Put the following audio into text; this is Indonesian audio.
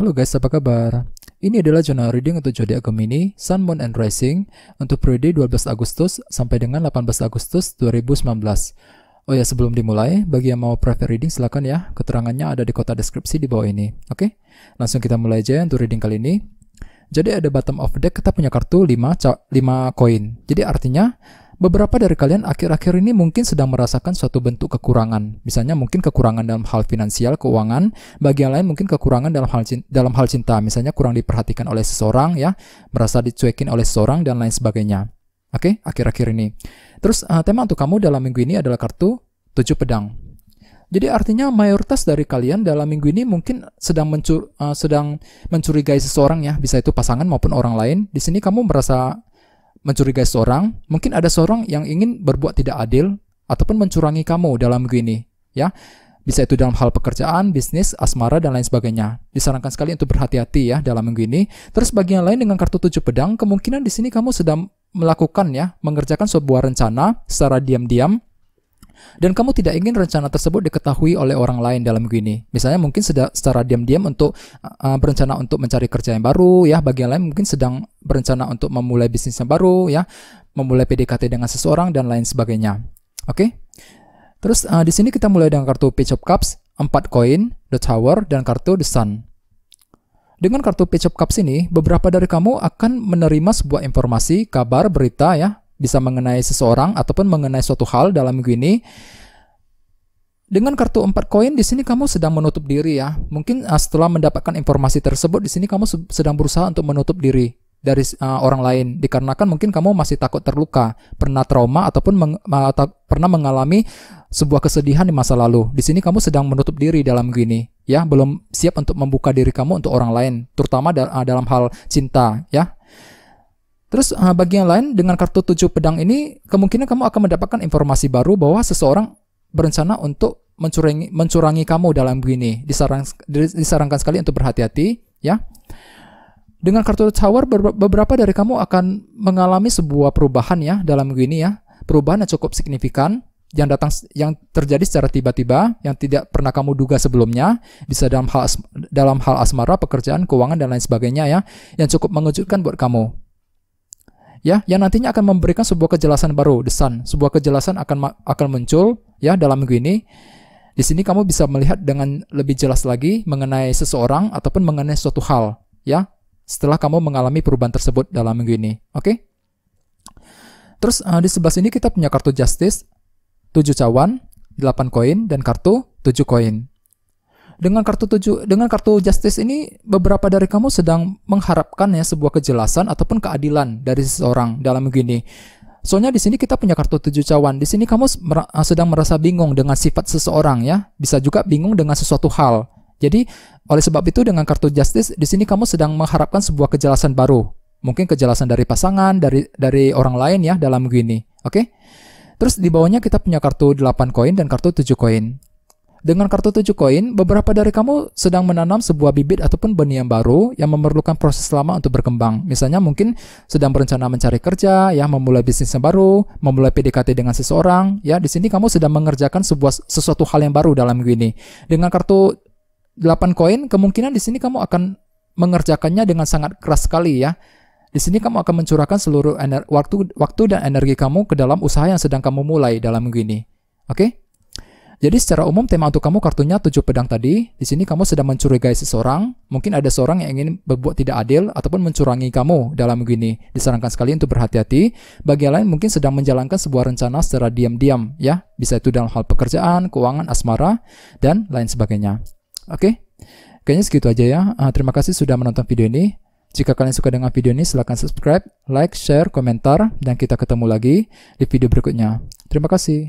Halo guys, apa kabar? Ini adalah jurnal reading untuk zodiak Gemini, Sun, Moon, and Rising untuk periode 12 Agustus sampai dengan 18 Agustus 2019. Oh ya, sebelum dimulai, bagi yang mau private reading silahkan ya. Keterangannya ada di kotak deskripsi di bawah ini. Oke, langsung kita mulai aja untuk reading kali ini. Jadi ada bottom of deck kita punya kartu 5 koin. Jadi artinya Beberapa dari kalian akhir-akhir ini mungkin sedang merasakan suatu bentuk kekurangan. Misalnya mungkin kekurangan dalam hal finansial, keuangan. Bagi yang lain mungkin kekurangan dalam hal cinta, dalam hal cinta. Misalnya kurang diperhatikan oleh seseorang ya, merasa dicuekin oleh seseorang dan lain sebagainya. Oke, okay? akhir-akhir ini. Terus uh, tema untuk kamu dalam minggu ini adalah kartu tujuh pedang. Jadi artinya mayoritas dari kalian dalam minggu ini mungkin sedang mencur, uh, sedang mencurigai seseorang ya, bisa itu pasangan maupun orang lain. Di sini kamu merasa mencurigai seorang, mungkin ada seorang yang ingin berbuat tidak adil ataupun mencurangi kamu dalam gini, ya. Bisa itu dalam hal pekerjaan, bisnis, asmara, dan lain sebagainya. Disarankan sekali untuk berhati-hati ya dalam minggu Terus bagian lain dengan kartu tujuh pedang, kemungkinan di sini kamu sedang melakukan ya, mengerjakan sebuah rencana secara diam-diam dan kamu tidak ingin rencana tersebut diketahui oleh orang lain dalam gini. Misalnya mungkin secara diam-diam untuk uh, berencana untuk mencari kerja yang baru ya, bagi lain mungkin sedang berencana untuk memulai bisnis yang baru ya, memulai PDKT dengan seseorang dan lain sebagainya. Oke? Okay? Terus uh, di sini kita mulai dengan kartu Page of Cups, 4 koin, The Tower dan kartu The Sun. Dengan kartu Page of Cups ini, beberapa dari kamu akan menerima sebuah informasi, kabar, berita ya, bisa mengenai seseorang ataupun mengenai suatu hal dalam minggu ini. Dengan kartu empat koin di sini kamu sedang menutup diri ya. Mungkin ah, setelah mendapatkan informasi tersebut di sini kamu sedang berusaha untuk menutup diri dari uh, orang lain dikarenakan mungkin kamu masih takut terluka, pernah trauma ataupun meng, ah, atau pernah mengalami sebuah kesedihan di masa lalu. Di sini kamu sedang menutup diri dalam gini ya, belum siap untuk membuka diri kamu untuk orang lain, terutama da dalam hal cinta ya Terus bagian eh, bagi yang lain dengan kartu tujuh pedang ini kemungkinan kamu akan mendapatkan informasi baru bahwa seseorang berencana untuk mencurangi mencurangi kamu dalam begini. Disarang, disarankan sekali untuk berhati-hati ya. Dengan kartu tower beberapa dari kamu akan mengalami sebuah perubahan ya dalam begini ya. Perubahan yang cukup signifikan yang datang yang terjadi secara tiba-tiba yang tidak pernah kamu duga sebelumnya bisa dalam hal dalam hal asmara, pekerjaan, keuangan dan lain sebagainya ya yang cukup mengejutkan buat kamu ya yang nantinya akan memberikan sebuah kejelasan baru the sun sebuah kejelasan akan akan muncul ya dalam minggu ini di sini kamu bisa melihat dengan lebih jelas lagi mengenai seseorang ataupun mengenai suatu hal ya setelah kamu mengalami perubahan tersebut dalam minggu ini oke okay? terus uh, di sebelah sini kita punya kartu justice 7 cawan 8 koin dan kartu 7 koin dengan kartu tujuh, dengan kartu justice ini beberapa dari kamu sedang mengharapkan ya sebuah kejelasan ataupun keadilan dari seseorang dalam begini. Soalnya di sini kita punya kartu tujuh cawan. Di sini kamu sedang merasa bingung dengan sifat seseorang ya. Bisa juga bingung dengan sesuatu hal. Jadi oleh sebab itu dengan kartu justice di sini kamu sedang mengharapkan sebuah kejelasan baru. Mungkin kejelasan dari pasangan, dari dari orang lain ya dalam begini Oke? Okay? Terus di bawahnya kita punya kartu 8 koin dan kartu 7 koin. Dengan kartu 7 koin, beberapa dari kamu sedang menanam sebuah bibit ataupun benih yang baru yang memerlukan proses lama untuk berkembang. Misalnya mungkin sedang berencana mencari kerja, ya memulai bisnis yang baru, memulai PDKT dengan seseorang, ya di sini kamu sedang mengerjakan sebuah sesuatu hal yang baru dalam gini. Dengan kartu 8 koin, kemungkinan di sini kamu akan mengerjakannya dengan sangat keras sekali ya. Di sini kamu akan mencurahkan seluruh waktu waktu dan energi kamu ke dalam usaha yang sedang kamu mulai dalam gini. Oke? Okay? Jadi secara umum tema untuk kamu kartunya tujuh pedang tadi. Di sini kamu sedang mencurigai seseorang. Mungkin ada seorang yang ingin berbuat tidak adil ataupun mencurangi kamu dalam begini. Disarankan sekali untuk berhati-hati. Bagi yang lain mungkin sedang menjalankan sebuah rencana secara diam-diam ya. Bisa itu dalam hal pekerjaan, keuangan, asmara, dan lain sebagainya. Oke? Kayaknya segitu aja ya. Ah, terima kasih sudah menonton video ini. Jika kalian suka dengan video ini, silahkan subscribe, like, share, komentar, dan kita ketemu lagi di video berikutnya. Terima kasih.